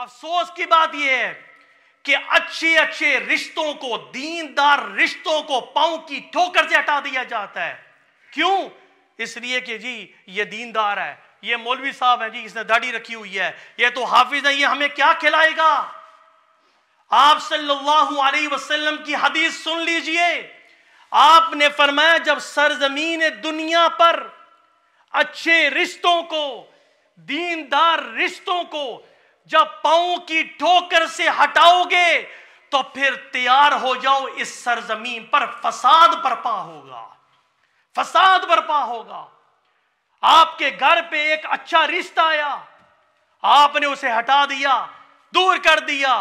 अफसोस की बात यह है कि अच्छे अच्छे रिश्तों को दीनदार रिश्तों को पांव की ठोकर से हटा दिया जाता है क्यों इसलिए कि जी ये दीनदार है ये मौलवी साहब है जी इसने दाढ़ी रखी हुई है ये तो हाफिज है ये हमें क्या खिलाएगा आप सल्लल्लाहु अलैहि वसल्लम की हदीस सुन लीजिए आपने फरमाया जब सरजमीन दुनिया पर अच्छे रिश्तों को दीनदार रिश्तों को जब पाओ की ठोकर से हटाओगे तो फिर तैयार हो जाओ इस सरजमीन पर फसाद बरपा होगा फसाद बरपा होगा आपके घर पे एक अच्छा रिश्ता आया आपने उसे हटा दिया दूर कर दिया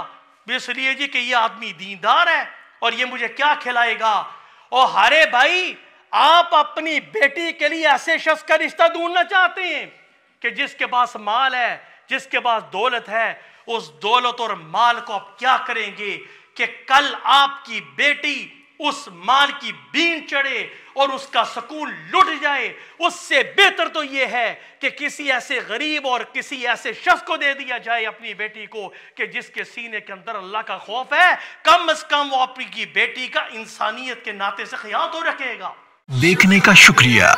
इसलिए जी कि ये आदमी दीनदार है और ये मुझे क्या खिलाएगा ओ हरे भाई आप अपनी बेटी के लिए ऐसे शख्स का रिश्ता ढूंढना चाहते हैं कि जिसके पास माल है जिसके पास दौलत है उस दौलत और माल को आप क्या करेंगे कि कल आपकी बेटी उस माल की बीन चढ़े और उसका सुकून लुट जाए उससे बेहतर तो यह है कि किसी ऐसे गरीब और किसी ऐसे शख्स को दे दिया जाए अपनी बेटी को कि जिसके सीने के अंदर अल्लाह का खौफ है कम से कम वो अपनी बेटी का इंसानियत के नाते से ख्याल तो रखेगा देखने का शुक्रिया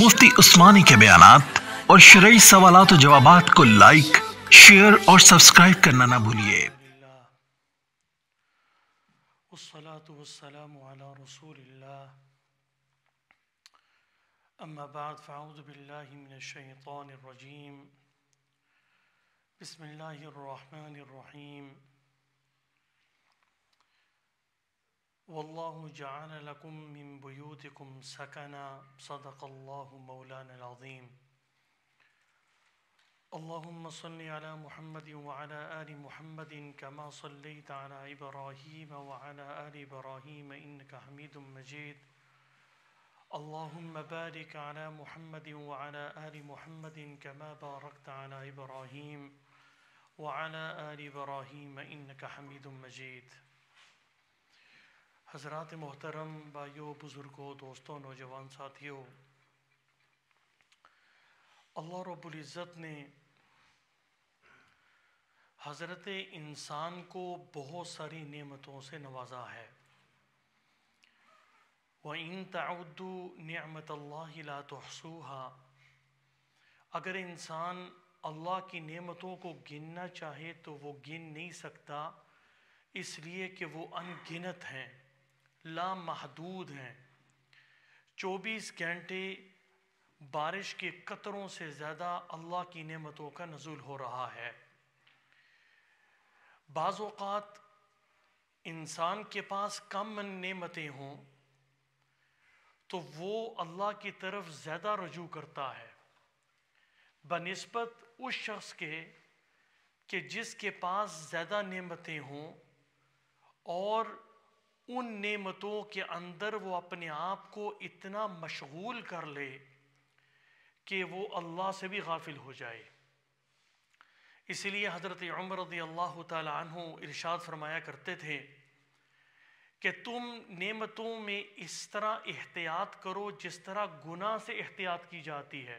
मुफ्ती उस्मानी के बयानात और शरय सवाल तो जवाब को लाइक शेयर और सब्सक्राइब करना ना भूलिए أما بعد فأعوذ بالله من الشيطان الرجيم بسم الله الرحمن الرحيم والله جعل لكم من بيوتكم سكنا صدق الله مولانا العظيم اللهم صل على محمد وعلى آل محمد كما صليت على إبراهيم وعلى آل إبراهيم إنك حميد مجيد اللهم بارك على محمد وعلى آل محمد كما باركت على إبراهيم وعلى آل إبراهيم إنك حميد مجيد حضرات محترم بايو بزرگو دوستو نوجوان ساتھیو اللہ رب العزت نے हज़रत इंसान को बहुत सारी नेमतों से नवाजा है व इन तउद्दू नमत ला तहसूहा अगर इंसान अल्लाह की नेमतों को गिनना चाहे तो वो गिन नहीं सकता इसलिए कि वो अनगिनत हैं लामहदूद हैं 24 घंटे बारिश के कतरों से ज़्यादा अल्लाह की नेमतों का नज़ुल हो रहा है बाज़ात इंसान के पास कम नमतें हों तो वो अल्लाह की तरफ ज़्यादा रजू करता है बनस्बत उस शख्स के कि जिसके पास ज़्यादा नमतें हों और उन नमतों के अंदर वो अपने आप को इतना मशगूल कर ले कि वो अल्लाह से भी गाफिल हो जाए इसलिए हज़रत उमर रदी अल्लाह तु इरशाद फरमाया करते थे कि तुम नेमतों में इस तरह एहतियात करो जिस तरह गुनाह से एहतियात की जाती है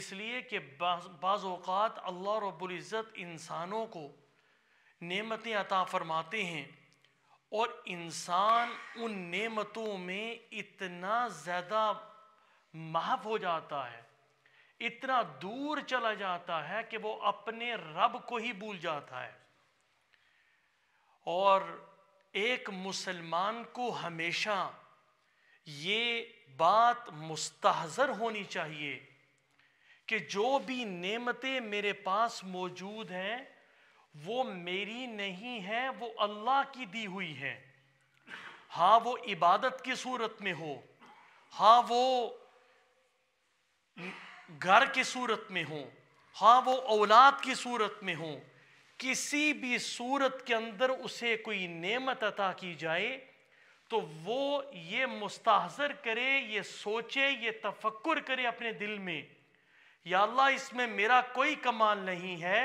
इसलिए कि बाज़ात अल्लाह रबुल्ज़त इंसानों को नेमतें अता फ़रमाते हैं और इंसान उन नेमतों में इतना ज़्यादा महफ हो जाता है इतना दूर चला जाता है कि वो अपने रब को ही भूल जाता है और एक मुसलमान को हमेशा ये बात मुस्तहजर होनी चाहिए कि जो भी नेमतें मेरे पास मौजूद हैं वो मेरी नहीं है वो अल्लाह की दी हुई है हाँ वो इबादत की सूरत में हो हाँ वो घर की सूरत में हो हाँ वो औलाद की सूरत में हो किसी भी सूरत के अंदर उसे कोई नेमत अता की जाए तो वो ये मुस्ताजर करे ये सोचे ये तफक्र करे अपने दिल में या अल्लाह इसमें मेरा कोई कमाल नहीं है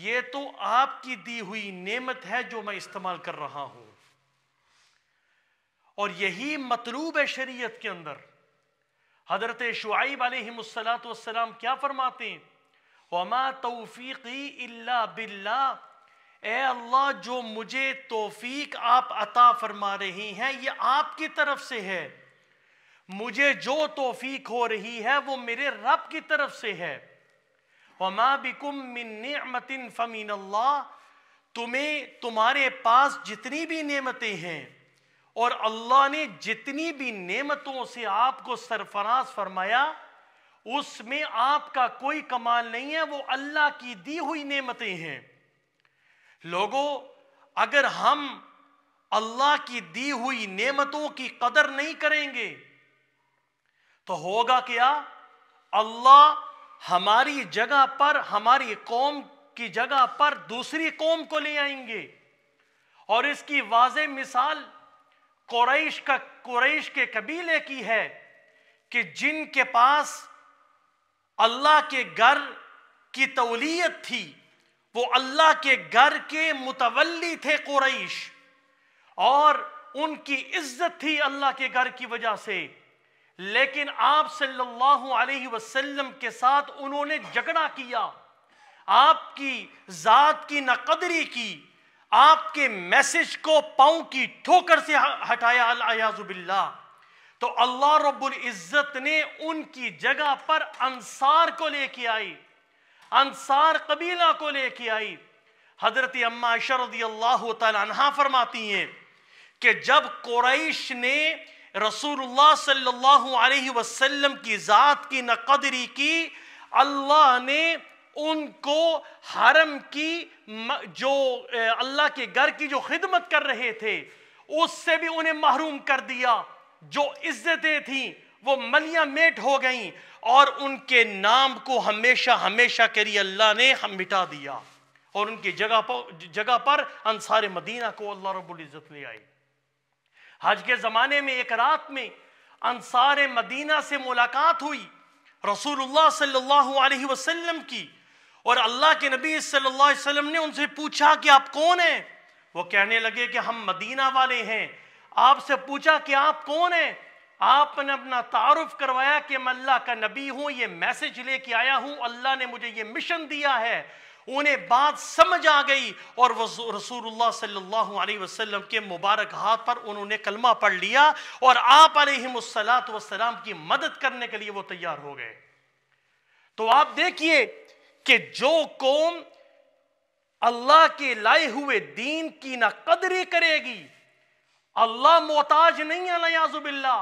ये तो आपकी दी हुई नेमत है जो मैं इस्तेमाल कर रहा हूं और यही मतलूब है शरीयत के अंदर हजरत शुआब अलैहिस्सलाम क्या फरमाते हैं वमा तोफ़ी बिल्ला ए अल्लाह जो मुझे तोफ़ीक आप अता फरमा रही हैं ये आपकी तरफ से है मुझे जो तोफ़ीक हो रही है वो मेरे रब की तरफ से है वमा बिकुम मिन फ़मीन अल्लाह तुम्हें तुम्हारे पास जितनी भी नियमतें हैं और अल्लाह ने जितनी भी नेमतों से आपको सरफराज फरमाया उसमें आपका कोई कमाल नहीं है वो अल्लाह की दी हुई नेमतें हैं लोगों अगर हम अल्लाह की दी हुई नेमतों की कदर नहीं करेंगे तो होगा क्या अल्लाह हमारी जगह पर हमारी कौम की जगह पर दूसरी कौम को ले आएंगे और इसकी वाज मिसाल कुरैश का कुरैश के कबीले की है कि जिनके पास अल्लाह के घर की तौलीत थी वो अल्लाह के घर के मुतवली थे कुरैश और उनकी इज्जत थी अल्लाह के घर की वजह से लेकिन आप सल्लल्लाहु अलैहि वसल्लम के साथ उन्होंने झगड़ा किया आपकी ज़ात की नकदरी की आपके मैसेज को पाओ की ठोकर से हटाया अलायाजुबिल्ला तो अल्लाह रब्बुल इज़्ज़त ने उनकी जगह पर अंसार को लेके आई अंसार कबीला को लेके आई हजरत अम्मा शरदी अल्लाह तहा फरमाती हैं कि जब कुरैश ने रसूलुल्लाह सल्लल्लाहु अलैहि वसल्लम की ज़ात की नकदरी की अल्लाह ने उनको हरम की जो अल्लाह के घर की जो खिदमत कर रहे थे उससे भी उन्हें महरूम कर दिया जो इज्जतें थीं वो मलिया मेट हो गईं और उनके नाम को हमेशा हमेशा के लिए अल्लाह ने हम मिटा दिया और उनकी जगह पर जगह पर अंसार मदीना को अल्लाह रब्बुल इज़्ज़त ले आई हज के ज़माने में एक रात में अंसार मदीना से मुलाकात हुई रसूलुल्लाह सल्लल्लाहु अलैहि वसल्लम की और अल्लाह के नबी सल्लल्लाहु अलैहि वसल्लम ने उनसे पूछा कि आप कौन हैं वो कहने लगे कि हम मदीना वाले हैं आपसे पूछा कि आप कौन हैं आपने अपना तारुफ करवाया कि मैं अल्लाह का नबी हूँ ये मैसेज लेके आया हूँ अल्लाह ने मुझे ये मिशन दिया है उन्हें बात समझ आ गई और रसूलुल्लाह सल्लल्लाहु अलैहि वसल्लम के मुबारक हाथ पर उन्होंने कलमा पढ़ लिया और आप अलैहिमुस्सलात वसलाम की मदद करने के लिए वो तैयार हो गए तो आप देखिए कि जो कौम अल्लाह के लाए हुए दीन की ना कदरी करेगी अल्लाह मोहताज नहीं है नयाजुबिल्ला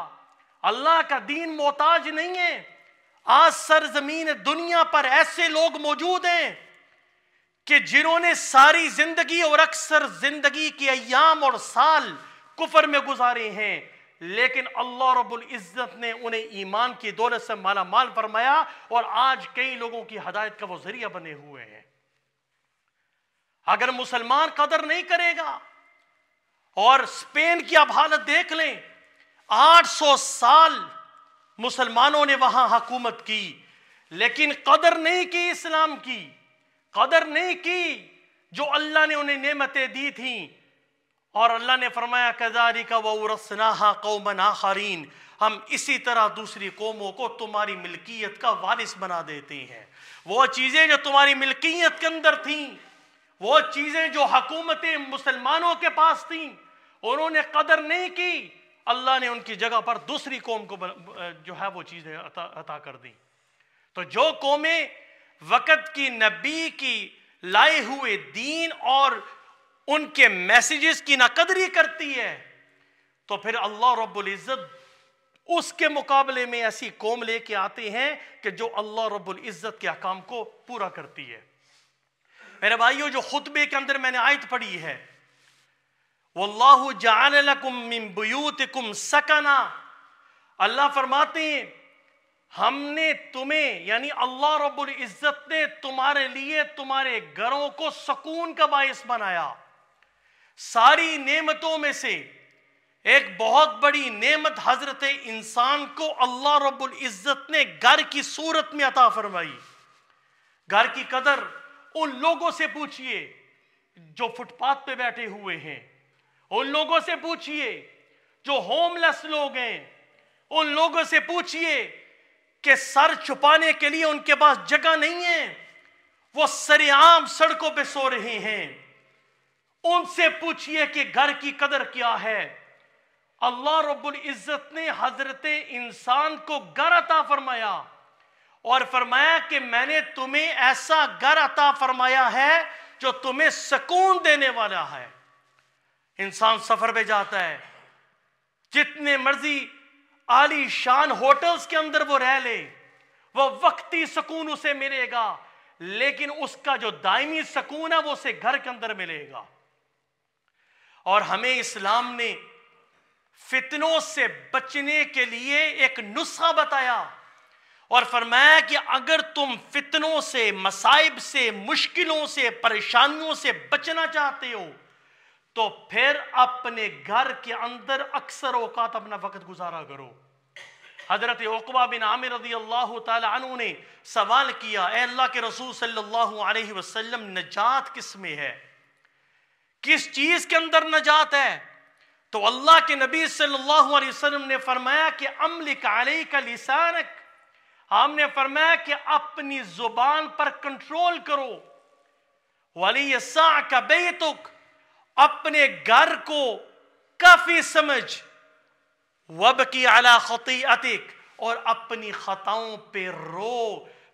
अल्लाह का दीन मोहताज नहीं है आज सरजमीन दुनिया पर ऐसे लोग मौजूद हैं कि जिन्होंने सारी जिंदगी और अक्सर जिंदगी के अयाम और साल कुफर में गुजारे हैं लेकिन अल्लाह रब्बुल इज़्ज़त ने उन्हें ईमान की दौलत से माला माल फरमाया और आज कई लोगों की हदायत का वो जरिया बने हुए हैं अगर मुसलमान कदर नहीं करेगा और स्पेन की अब हालत देख लें 800 साल मुसलमानों ने वहां हकूमत की लेकिन कदर नहीं की इस्लाम की कदर नहीं की जो अल्लाह ने उन्हें नेमतें दी थीं और अल्लाह ने फरमाया कदारी का वरसनाहा कौमना हरीन हम इसी तरह दूसरी कौमों को तुम्हारी मिल्कियत का वारिस बना देते हैं वो चीज़ें जो तुम्हारी मिल्कियत के अंदर थीं वो चीज़ें जो हकूमतें मुसलमानों के पास थीं उन्होंने कदर नहीं की अल्लाह ने उनकी जगह पर दूसरी कौम को जो है वो चीज़ें अता, अता कर दी तो जो कौमें वक़्त की नबी की लाए हुए दीन और उनके मैसेजेस की नाकदरी करती है तो फिर अल्लाह रब्बुल इज़्ज़त उसके मुकाबले में ऐसी कौम लेके आते हैं कि जो अल्लाह रब्बुल इज़्ज़त के अकाम को पूरा करती है मेरे भाइयों जो खुतबे के अंदर मैंने आयत पढ़ी है वल्लाहु जालकुम सकना अल्लाह फरमाते हैं हमने तुम्हें यानी अल्लाह रब्बुल इज़्ज़त ने तुम्हारे लिए तुम्हारे घरों को सकून का बायस बनाया सारी नेमतों में से एक बहुत बड़ी नेमत हजरत इंसान को अल्लाह रब्बुल इज़्ज़त ने घर की सूरत में अता फरमाई घर की कदर उन लोगों से पूछिए जो फुटपाथ पे बैठे हुए हैं उन लोगों से पूछिए जो होमलेस लोग हैं उन लोगों से पूछिए कि सर छुपाने के लिए उनके पास जगह नहीं है वो सरेआम सड़कों पे सो रहे हैं उनसे पूछिए कि घर की कदर क्या है अल्लाह रब्बुल इज़्ज़त ने हजरत इंसान को घर अता फरमाया और फरमाया कि मैंने तुम्हें ऐसा घर अता फरमाया है जो तुम्हें सुकून देने वाला है इंसान सफर पे जाता है जितने मर्जी आली शान होटल्स के अंदर वो रह ले वो वक्ती सुकून उसे मिलेगा लेकिन उसका जो दायमी सुकून है वो उसे घर के अंदर मिलेगा और हमें इस्लाम ने फितनों से बचने के लिए एक नुस्खा बताया और फरमाया कि अगर तुम फितनों से मसाइब से मुश्किलों से परेशानियों से बचना चाहते हो तो फिर अपने घर के अंदर अक्सर औकात अपना वक्त गुजारा करो हजरत ओकबा बिन आमिर अल्लाह तु ने सवाल किया अल्लाह के रसूल सल्लल्लाहु अलैहि वसल्लम नजात किस में है किस चीज के अंदर नजात है तो अल्लाह के नबी सल्लल्लाहु अलैहि वसल्लम ने फरमाया कि अमल काले का लिसानक हमने फरमाया कि अपनी जुबान पर कंट्रोल करो वाली का बेतुक अपने घर को काफी समझ वब की आला खती अतिक और अपनी खताओं पे रो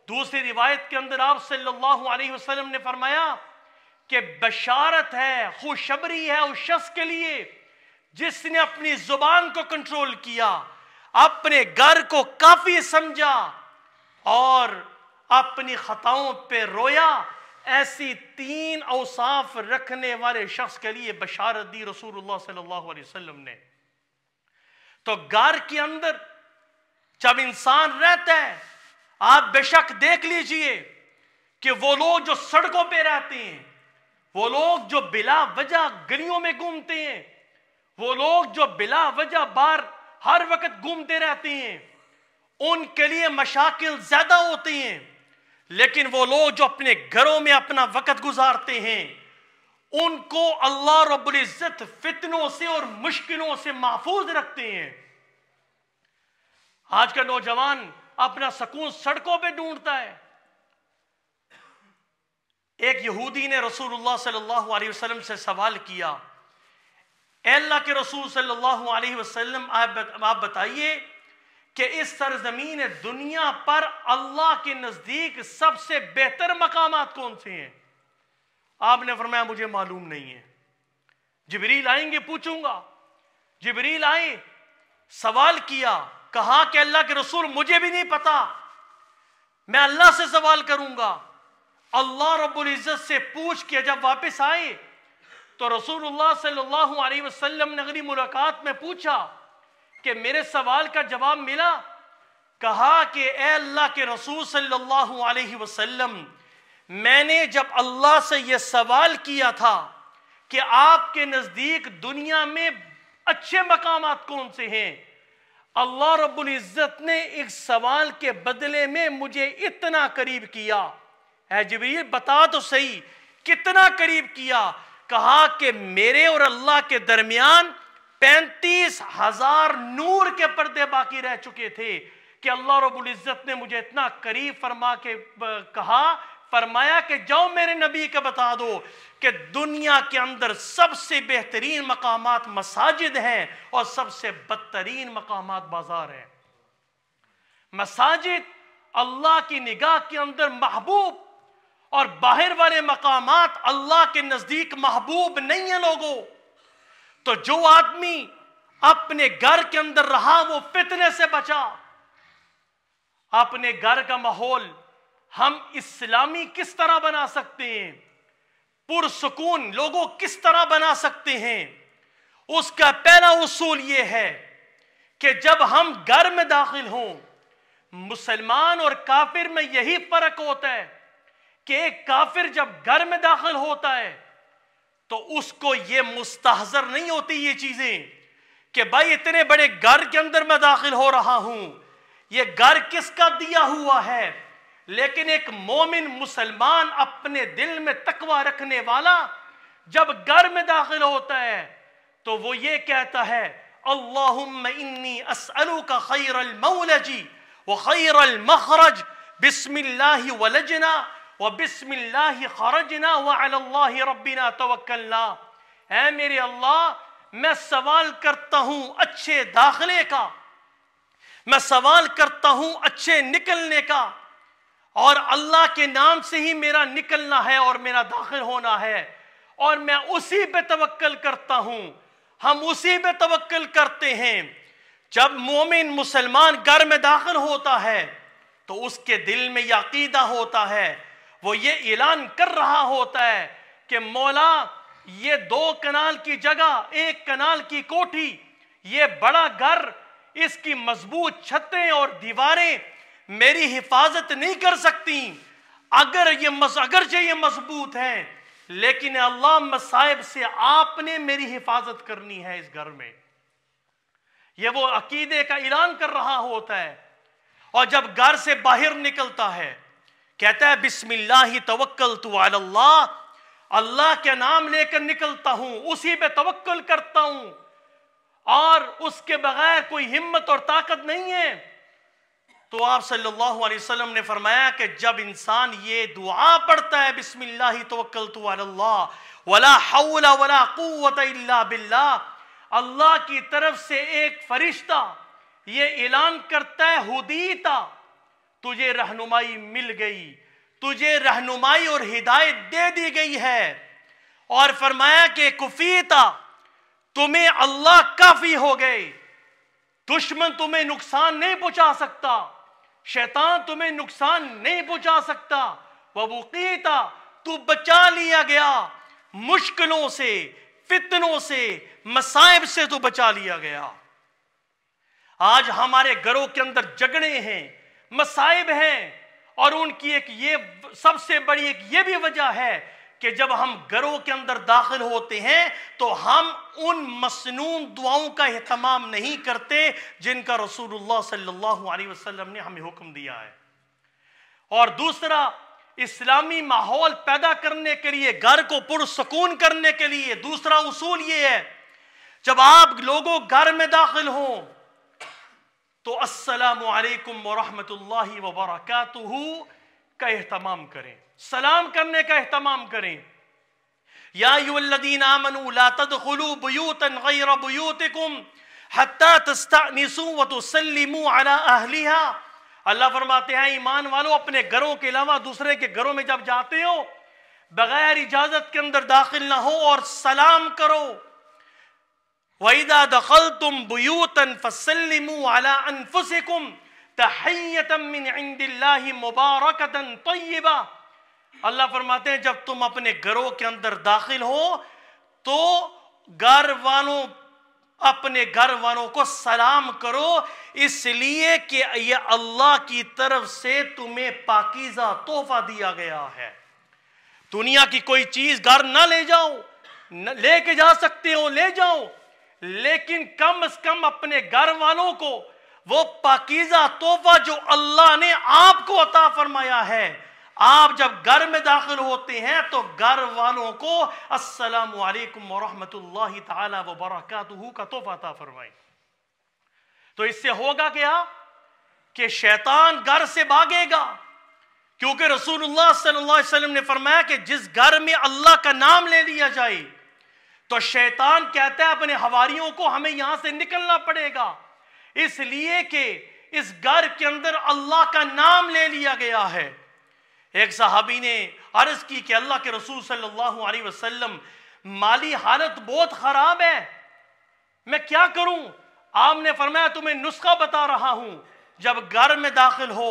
दूसरी रिवायत के अंदर आप सल्लल्लाहु अलैहि वसल्लम ने फरमाया कि बशारत है खुशबरी है उस शख्स के लिए जिसने अपनी जुबान को कंट्रोल किया अपने घर को काफी समझा और अपनी खताओं पे रोया ऐसी तीन औसाफ रखने वाले शख्स के लिए बशारत दी रसूलुल्लाह सल्लल्लाहु अलैहि वसल्लम ने तो घर के अंदर जब इंसान रहता है आप बेशक देख लीजिए कि वो लोग जो सड़कों पे रहते हैं वो लोग जो बिला वजह गलियों में घूमते हैं वो लोग जो बिला वजह बार हर वक्त घूमते रहते हैं उनके लिए मशाकिल ज्यादा होते हैं लेकिन वो लोग जो अपने घरों में अपना वक्त गुजारते हैं उनको अल्लाह रब्बुल इज़्ज़त फितनों से और मुश्किलों से महफूज रखते हैं आज का नौजवान अपना सुकून सड़कों पे ढूंढता है एक यहूदी ने रसूलुल्लाह सल्लल्लाहु अलैहि वसल्लम से सवाल किया अल्लाह के रसूल सल्लल्लाहु अलैहि वसल्लम आप बताइए कि इस सरजमीन दुनिया पर अल्लाह के नज़दीक सबसे बेहतर मकाम कौन से हैं आपने फरमाया मुझे मालूम नहीं है जबरील आएंगे पूछूंगा जबरील आए सवाल किया कहा कि अल्लाह के रसूल मुझे भी नहीं पता मैं अल्लाह से सवाल करूंगा अल्लाह रब्बुल इज़्ज़त से पूछ के जब वापस आए तो रसूलुल्लाह सल्लल्लाहु अलैहि वसल्लम ने अगली मुलाकात में पूछा कि मेरे सवाल का जवाब मिला कहा कि ए अल्लाह के रसूल सल्लल्लाहु अलैहि वसल्लम मैंने जब अल्लाह से यह सवाल किया था कि आपके नज़दीक दुनिया में अच्छे मकाम कौन से हैं अल्लाह रब्बुल इज़्ज़त ने एक सवाल के बदले में मुझे इतना करीब किया है जबरील बता तो सही कितना करीब किया कहा कि मेरे और अल्लाह के दरमियान पैंतीस हजार नूर के पर्दे बाकी रह चुके थे कि अल्लाह रबुल्जत इज़्ज़त ने मुझे इतना करीब फरमा के कहा फरमाया कि जाओ मेरे नबी के बता दो कि दुनिया के अंदर सबसे बेहतरीन मकाम मसाजिद हैं और सबसे बदतरीन मकाम बाजार हैं मसाजिद अल्लाह की निगाह के अंदर महबूब और बाहर वाले मकाम अल्लाह के नजदीक महबूब नहीं है लोगों तो जो आदमी अपने घर के अंदर रहा वो फितने से बचा अपने घर का माहौल हम इस्लामी किस तरह बना सकते हैं पुरसकून लोगों किस तरह बना सकते हैं उसका पहला उसूल यह है कि जब हम घर में दाखिल हों मुसलमान और काफिर में यही फर्क होता है कि काफिर जब घर में दाखिल होता है तो उसको यह मुस्तहजर नहीं होती ये चीजें कि भाई इतने बड़े घर के अंदर मैं दाखिल हो रहा हूं ये घर किसका दिया हुआ है लेकिन एक मोमिन मुसलमान अपने दिल में तकवा रखने वाला जब घर में दाखिल होता है तो वो ये कहता है अल्लाहनी का खैर व बिस्मिल्ला मेरे अल्लाह मैं सवाल करता हूँ अच्छे दाखिले का मैं सवाल करता हूँ अच्छे निकलने का और अल्लाह के नाम से ही मेरा निकलना है और मेरा दाखिल होना है और मैं उसी पे तवक्ल करता हूं हम उसी पे तवक्ल करते हैं जब मोमिन मुसलमान घर में दाखिल होता है तो उसके दिल में यकीदा होता है वो ये ऐलान कर रहा होता है कि मौला ये दो कनाल की जगह एक कनाल की कोठी ये बड़ा घर इसकी मजबूत छतें और दीवारें मेरी हिफाजत नहीं कर सकती अगर ये मस, अगरचे ये मजबूत हैं लेकिन अल्लाह मसाइब से आपने मेरी हिफाजत करनी है इस घर में यह वो अकीदे का ऐलान कर रहा होता है और जब घर से बाहर निकलता है कहता है बिस्मिल्लाह तवक्ल तो अल्लाह अल्लाह के नाम लेकर निकलता हूं उसी पे तवक्ल करता हूं और उसके बगैर कोई हिम्मत और ताकत नहीं है तो आप सल्लल्लाहु अलैहि वसल्लम ने फरमाया कि जब इंसान ये दुआ पढ़ता है बिस्मिल्लाह तवक्ल तो वला हौला वला कुत बिल्ला अल्लाह की तरफ से एक फरिश्ता ये ऐलान करता है हुदीता तुझे रहनुमाई मिल गई तुझे रहनुमाई और हिदायत दे दी गई है और फरमाया कि कुफीता तुम्हें अल्लाह काफी हो गए दुश्मन तुम्हें नुकसान नहीं पहुंचा सकता शैतान तुम्हें नुकसान नहीं पहुंचा सकता वबूकीता तू बचा लिया गया मुश्किलों से फितनों से मसाइब से तो बचा लिया गया आज हमारे घरों के अंदर झगड़े हैं मसाइब हैं और उनकी एक ये सबसे बड़ी एक ये भी वजह है कि जब हम घरों के अंदर दाखिल होते हैं तो हम उन मसनून दुआओं का अहतमाम नहीं करते जिनका रसूलुल्लाह सल्लल्लाहु अलैहि वसल्लम ने हमें हुक्म दिया है और दूसरा इस्लामी माहौल पैदा करने के लिए घर को पुरसकून करने के लिए दूसरा उसूल ये है जब आप लोगों घर में दाखिल हों तो असलकम वरहमल वबरक का अहतमाम करें सलाम करने का अहतमाम करें अल्लाह फरमाते हैं ईमान वालों अपने घरों के अलावा दूसरे के घरों में जब जाते हो बगैर इजाजत के अंदर दाखिल ना हो और सलाम करो मुबारक अल्लाह फरमाते हैं जब तुम अपने घरों के अंदर दाखिल हो तो घर वालों अपने घर वालों को सलाम करो इसलिए कि यह अल्लाह की तरफ से तुम्हें पाकिजा तोहफा दिया गया है दुनिया की कोई चीज घर ना ले जाओ लेके जा सकते हो ले जाओ लेकिन कम से कम अपने घर वालों को वो पाकिजा तोहफा जो अल्लाह ने आपको अता फरमाया है आप जब घर में दाखिल होते हैं तो घर वालों को अस्सलाम वालेकुम वरहमतुल्लाहि ताला व बरकातुहु का तोहफा अता फरमाए तो इससे होगा क्या कि शैतान घर से भागेगा क्योंकि रसूलुल्लाह सल्लल्लाहु अलैहि वसल्लम ने फरमाया कि जिस घर में अल्लाह का नाम ले लिया जाए तो शैतान कहता है अपने हवारियों को हमें यहां से निकलना पड़ेगा इसलिए कि इस घर के अंदर अल्लाह का नाम ले लिया गया है एक साहबी ने अर्ज की कि अल्लाह के रसूल सल्लल्लाहु अलैहि वसल्लम माली हालत बहुत खराब है मैं क्या करूं आपने फरमाया तुम्हें नुस्खा बता रहा हूं जब घर में दाखिल हो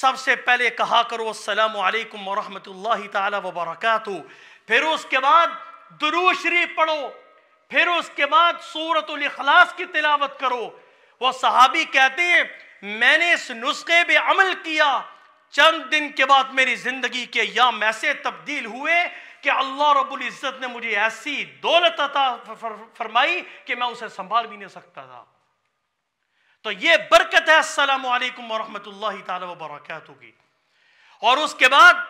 सबसे पहले कहा करो असलम वरहमत ला वबरक फिर उसके बाद दुरूशरी पढ़ो फिर उसके बाद सूरत अखलास की तिलावत करो वह सहाबी कहते हैं मैंने इस नुस्खे पे अमल किया चंद दिन के बाद मेरी जिंदगी के याम ऐसे तब्दील हुए कि अल्लाह रबुल्जत इज़्ज़त ने मुझे ऐसी दौलत अता फरमाई कि मैं उसे संभाल भी नहीं सकता था तो ये बरकत है असलकम वरह तबरक की और उसके बाद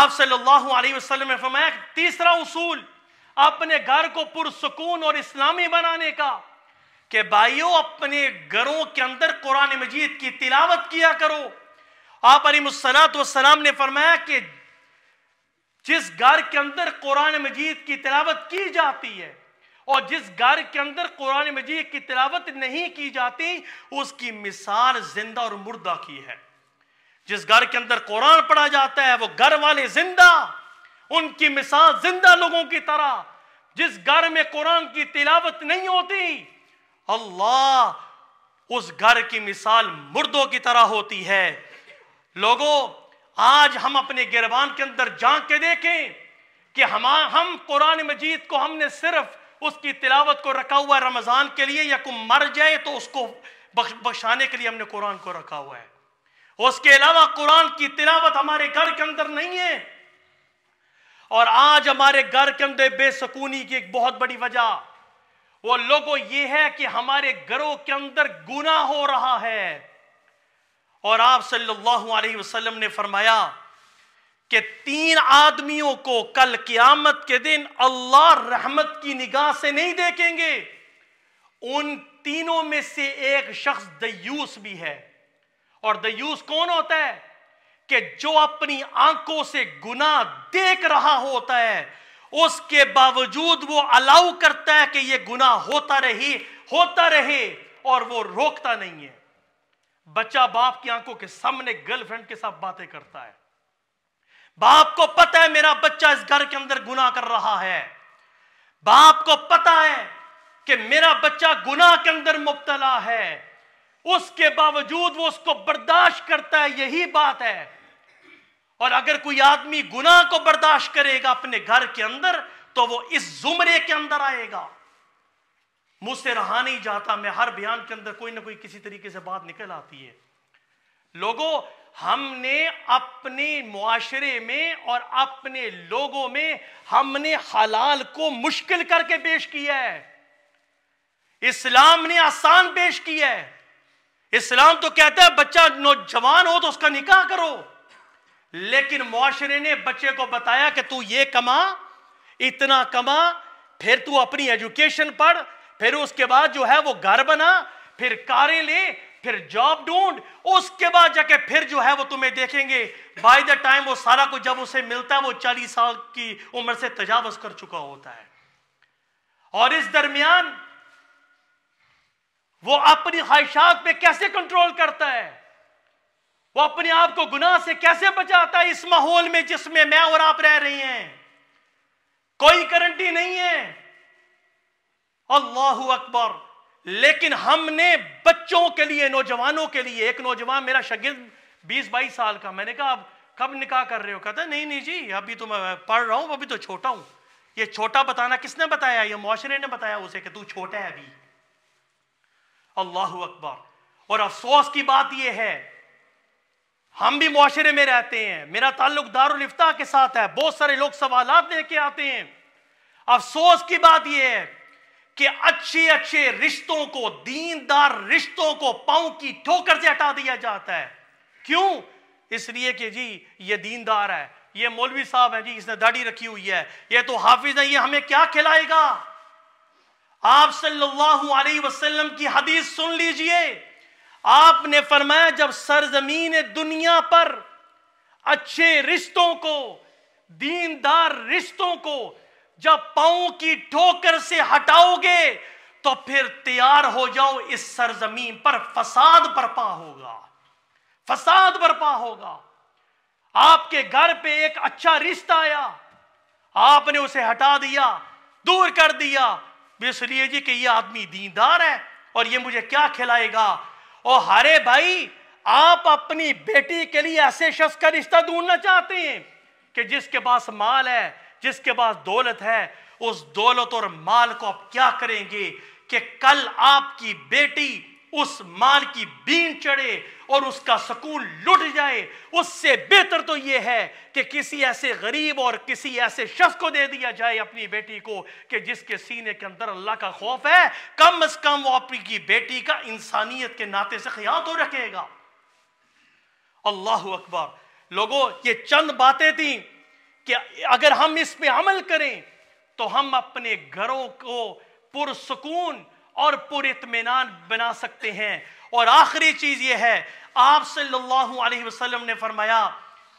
आप सल्लल्लाहु अलैहि वसल्लम ने फरमाया तीसरा उसूल अपने घर को पुरसकून और इस्लामी बनाने का कि भाइयों अपने घरों के अंदर कुरान मजीद की तिलावत किया करो आप अली सलाम ने फरमाया कि जिस घर के अंदर कुरान मजीद की तिलावत की जाती है और जिस घर के अंदर कुरान मजीद की तिलावत नहीं की जाती उसकी मिसाल जिंदा और मुर्दा की है जिस घर के अंदर कुरान पढ़ा जाता है वो घर वाले जिंदा उनकी मिसाल जिंदा लोगों की तरह जिस घर में कुरान की तिलावत नहीं होती अल्लाह उस घर की मिसाल मुर्दों की तरह होती है लोगों आज हम अपने गिरबान के अंदर झांक के देखें कि हम हम कुरान मजीद को हमने सिर्फ उसकी तिलावत को रखा हुआ है रमज़ान के लिए या कोई मर जाए तो उसको बख्शाने के लिए हमने कुरान को रखा हुआ है उसके अलावा कुरान की तिलावत हमारे घर के अंदर नहीं है और आज हमारे घर के अंदर बेसकूनी की एक बहुत बड़ी वजह वो लोगों ये है कि हमारे घरों के अंदर गुना हो रहा है और आप सल्लल्लाहु अलैहि वसल्लम ने फरमाया कि तीन आदमियों को कल कियामत के दिन अल्लाह रहमत की निगाह से नहीं देखेंगे उन तीनों में से एक शख्स दयूस भी है और दयूस कौन होता है कि जो अपनी आंखों से गुना देख रहा होता है उसके बावजूद वो अलाउ करता है कि ये गुना होता रही होता रहे और वो रोकता नहीं है बच्चा बाप की आंखों के सामने गर्लफ्रेंड के साथ बातें करता है बाप को पता है मेरा बच्चा इस घर के अंदर गुना कर रहा है बाप को पता है कि मेरा बच्चा गुना के अंदर मुबतला है उसके बावजूद वो उसको बर्दाश्त करता है यही बात है और अगर कोई आदमी गुनाह को बर्दाश्त करेगा अपने घर के अंदर तो वो इस जुमरे के अंदर आएगा मुझसे रहा नहीं जाता मैं हर बयान के अंदर कोई ना कोई किसी तरीके से बात निकल आती है लोगों हमने अपने मुआशरे में और अपने लोगों में हमने हलाल को मुश्किल करके पेश किया है इस्लाम ने आसान पेश किया है इस्लाम तो कहता है बच्चा नौजवान हो तो उसका निकाह करो लेकिन मुआरे ने बच्चे को बताया कि तू ये कमा इतना कमा फिर तू अपनी एजुकेशन पढ़ फिर उसके बाद जो है वो घर बना फिर कारें ले फिर जॉब ढूंढ उसके बाद जाके फिर जो है वो तुम्हें देखेंगे बाय द टाइम वो सारा कुछ जब उसे मिलता है वो चालीस साल की उम्र से तजावज कर चुका होता है और इस दरमियान वो अपनी ख्वाहिशात पे कैसे कंट्रोल करता है वो अपने आप को गुनाह से कैसे बचाता है इस माहौल में जिसमें मैं और आप रह रही हैं कोई गारंटी नहीं है अल्लाह अकबर लेकिन हमने बच्चों के लिए नौजवानों के लिए एक नौजवान मेरा शगिर्द बीस बाईस साल का मैंने कहा अब कब निकाह कर रहे हो कहता नहीं नहीं जी अभी तो मैं पढ़ रहा हूं अभी तो छोटा हूं ये छोटा बताना किसने बताया ये मुआरे ने बताया उसे कि तू छोटा है अभी अल्लाह अकबर और अफसोस की बात यह है हम भी मुआरे में रहते हैं मेरा ताल्लुक दारुलफ्ता के साथ है बहुत सारे लोग सवाल लेके आते हैं अफसोस की बात यह है कि अच्छे अच्छे रिश्तों को दीनदार रिश्तों को पांव की ठोकर से हटा दिया जाता है क्यों इसलिए कि जी ये दीनदार है ये मौलवी साहब है जी इसने दाढ़ी रखी हुई है ये तो हाफिज है ये हमें क्या खिलाएगा आप सल्लल्लाहु अलैहि वसल्लम की हदीस सुन लीजिए आपने फरमाया जब सरजमीन दुनिया पर अच्छे रिश्तों को दीनदार रिश्तों को जब पाओ की ठोकर से हटाओगे तो फिर तैयार हो जाओ इस सरजमीन पर फसाद बर्पा होगा फसाद बर्पा होगा आपके घर पे एक अच्छा रिश्ता आया आपने उसे हटा दिया दूर कर दिया इसलिए जी कि यह आदमी दीनदार है और ये मुझे क्या खिलाएगा और हरे भाई आप अपनी बेटी के लिए ऐसे शख्स का रिश्ता ढूंढना चाहते हैं कि जिसके पास माल है जिसके पास दौलत है उस दौलत और माल को आप क्या करेंगे कि कल आपकी बेटी उस माल की बीन चढ़े और उसका सुकून लुट जाए उससे बेहतर तो यह है कि किसी ऐसे गरीब और किसी ऐसे शख्स को दे दिया जाए अपनी बेटी को कि जिसके सीने के अंदर अल्लाह का खौफ है कम अज कम वो अपनी बेटी का इंसानियत के नाते से ख्याल तो रखेगा अल्लाह अकबर लोगों ये चंद बातें थी कि अगर हम इस पर अमल करें तो हम अपने घरों को पुरसकून और पूरे इतमान बना सकते हैं और आखिरी चीज यह है आप सल्लल्लाहु अलैहि वसल्लम ने फरमाया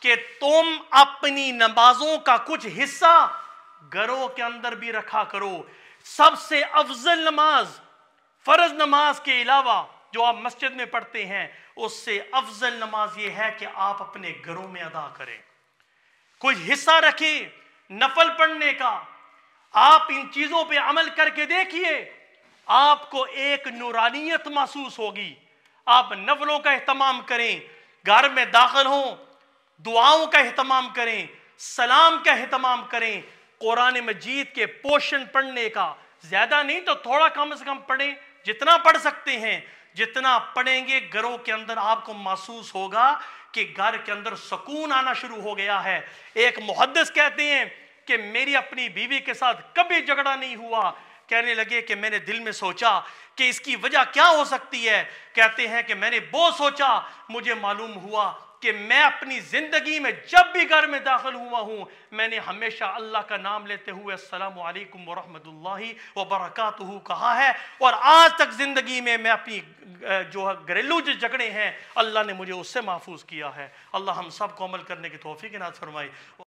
कि तुम अपनी नमाजों का कुछ हिस्सा घरों के अंदर भी रखा करो सबसे अफजल नमाज फर्ज नमाज के अलावा जो आप मस्जिद में पढ़ते हैं उससे अफजल नमाज यह है कि आप अपने घरों में अदा करें कुछ हिस्सा रखें नफल पढ़ने का आप इन चीजों पे अमल करके देखिए आपको एक नूरानियत महसूस होगी आप नवलों का अहतमाम करें घर में दाखिल हों दुआओं का अहतमाम करें सलाम का अहतमाम करें कुरान मजीद के पोषण पढ़ने का ज़्यादा नहीं तो थोड़ा कम से कम पढ़ें जितना पढ़ सकते हैं जितना पढ़ेंगे घरों के अंदर आपको महसूस होगा कि घर के अंदर सुकून आना शुरू हो गया है एक मुहदस कहते हैं कि मेरी अपनी बीवी के साथ कभी झगड़ा नहीं हुआ कहने लगे कि मैंने दिल में सोचा कि इसकी वजह क्या हो सकती है कहते हैं कि मैंने वो सोचा मुझे मालूम हुआ कि मैं अपनी ज़िंदगी में जब भी घर में दाखिल हुआ हूँ मैंने हमेशा अल्लाह का नाम लेते हुए असलकम वरहमल व बरक़ात कहा है और आज तक ज़िंदगी में मैं अपनी जो घरेलू जो झगड़े हैं अल्लाह ने मुझे उससे महफूज किया है अल्लाह हम सब को अमल करने की तोफ़ी के नाथ फरमाई